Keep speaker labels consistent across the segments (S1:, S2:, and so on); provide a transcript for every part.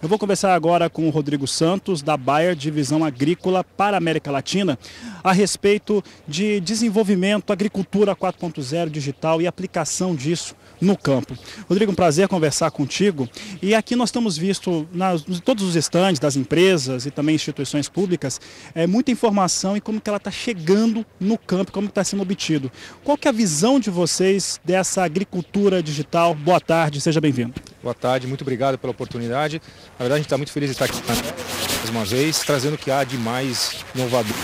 S1: Eu vou conversar agora com o Rodrigo Santos, da Bayer Divisão Agrícola para a América Latina, a respeito de desenvolvimento, agricultura 4.0 digital e aplicação disso no campo. Rodrigo, um prazer conversar contigo. E aqui nós estamos visto nas, em todos os estandes das empresas e também instituições públicas é, muita informação e como que ela está chegando no campo, como está sendo obtido. Qual que é a visão de vocês dessa agricultura digital? Boa tarde, seja bem-vindo. Boa tarde, muito obrigado pela
S2: oportunidade. Na verdade, a gente está muito feliz de estar aqui mais uma vez, trazendo o que há de mais inovador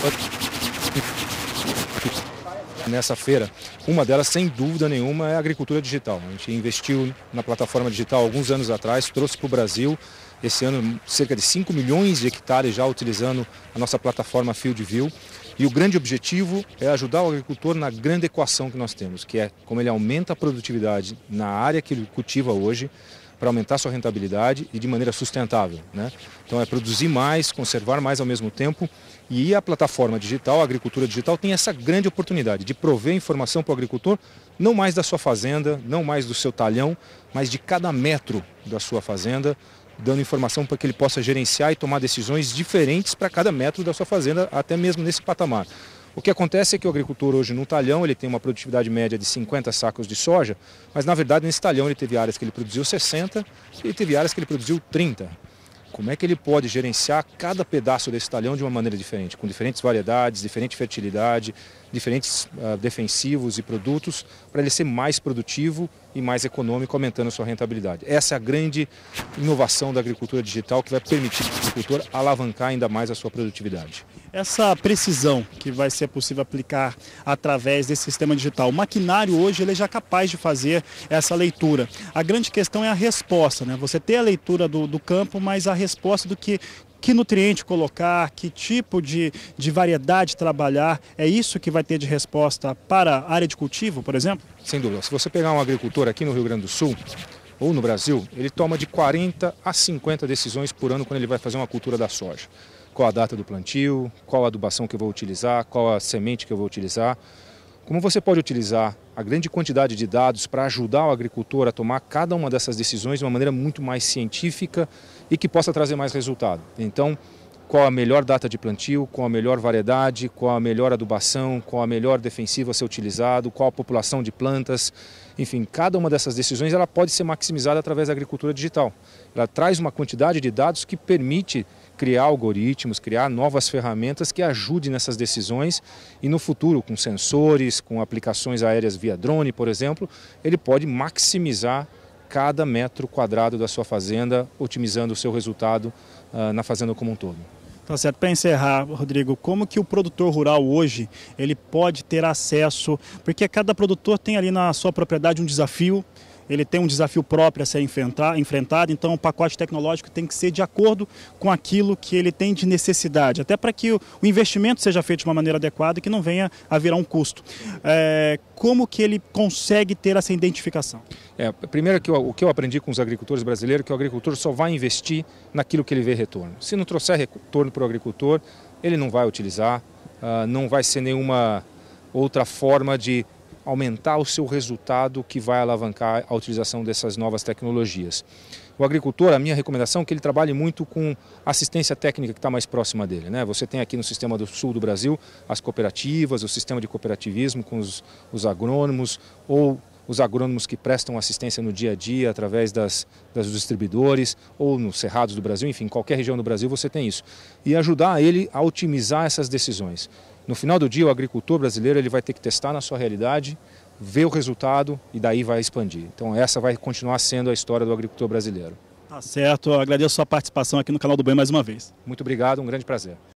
S2: nessa feira. Uma delas, sem dúvida nenhuma, é a agricultura digital. A gente investiu na plataforma digital alguns anos atrás, trouxe para o Brasil, esse ano, cerca de 5 milhões de hectares já utilizando a nossa plataforma FieldView. E o grande objetivo é ajudar o agricultor na grande equação que nós temos, que é como ele aumenta a produtividade na área que ele cultiva hoje, para aumentar sua rentabilidade e de maneira sustentável. Né? Então é produzir mais, conservar mais ao mesmo tempo e a plataforma digital, a agricultura digital, tem essa grande oportunidade de prover informação para o agricultor, não mais da sua fazenda, não mais do seu talhão, mas de cada metro da sua fazenda, dando informação para que ele possa gerenciar e tomar decisões diferentes para cada metro da sua fazenda, até mesmo nesse patamar. O que acontece é que o agricultor hoje no talhão ele tem uma produtividade média de 50 sacos de soja, mas na verdade nesse talhão ele teve áreas que ele produziu 60 e teve áreas que ele produziu 30. Como é que ele pode gerenciar cada pedaço desse talhão de uma maneira diferente, com diferentes variedades, diferente fertilidade, diferentes uh, defensivos e produtos, para ele ser mais produtivo e mais econômico, aumentando a sua rentabilidade. Essa é a grande inovação da agricultura digital que vai permitir o agricultor alavancar ainda mais a sua produtividade.
S1: Essa precisão que vai ser possível aplicar através desse sistema digital, o maquinário hoje ele é já capaz de fazer essa leitura. A grande questão é a resposta, né? Você ter a leitura do, do campo, mas a resposta do que que nutriente colocar, que tipo de, de variedade trabalhar, é isso que vai ter de resposta para a área de cultivo, por exemplo? Sem dúvida. Se você pegar um agricultor aqui no Rio Grande do Sul, ou no Brasil, ele toma de 40
S2: a 50 decisões por ano quando ele vai fazer uma cultura da soja. Qual a data do plantio, qual a adubação que eu vou utilizar, qual a semente que eu vou utilizar. Como você pode utilizar a grande quantidade de dados para ajudar o agricultor a tomar cada uma dessas decisões de uma maneira muito mais científica e que possa trazer mais resultado? Então, qual a melhor data de plantio, qual a melhor variedade, qual a melhor adubação, qual a melhor defensiva a ser utilizado, qual a população de plantas. Enfim, cada uma dessas decisões ela pode ser maximizada através da agricultura digital. Ela traz uma quantidade de dados que permite criar algoritmos, criar novas ferramentas que ajudem nessas decisões e no futuro, com sensores, com aplicações aéreas via drone, por exemplo, ele pode maximizar cada metro quadrado da sua fazenda,
S1: otimizando o seu resultado uh, na fazenda como um todo. Tá certo. Para encerrar, Rodrigo, como que o produtor rural hoje ele pode ter acesso? Porque cada produtor tem ali na sua propriedade um desafio, ele tem um desafio próprio a ser enfrentar, enfrentado, então o pacote tecnológico tem que ser de acordo com aquilo que ele tem de necessidade, até para que o investimento seja feito de uma maneira adequada e que não venha a virar um custo. É, como que ele consegue ter essa identificação? É, primeiro, que eu, o que eu aprendi com os agricultores brasileiros é que o agricultor só
S2: vai investir naquilo que ele vê retorno. Se não trouxer retorno para o agricultor, ele não vai utilizar, ah, não vai ser nenhuma outra forma de aumentar o seu resultado que vai alavancar a utilização dessas novas tecnologias. O agricultor, a minha recomendação é que ele trabalhe muito com assistência técnica que está mais próxima dele. Né? Você tem aqui no sistema do sul do Brasil as cooperativas, o sistema de cooperativismo com os, os agrônomos ou os agrônomos que prestam assistência no dia a dia através das, das distribuidores ou nos cerrados do Brasil, enfim, qualquer região do Brasil você tem isso. E ajudar ele a otimizar essas decisões. No final do dia, o agricultor brasileiro ele vai ter que testar na sua realidade, ver o resultado e daí vai expandir. Então essa vai continuar sendo a história do agricultor brasileiro.
S1: Tá certo, Eu agradeço a sua participação aqui no canal do Bem mais uma vez. Muito obrigado, um grande prazer.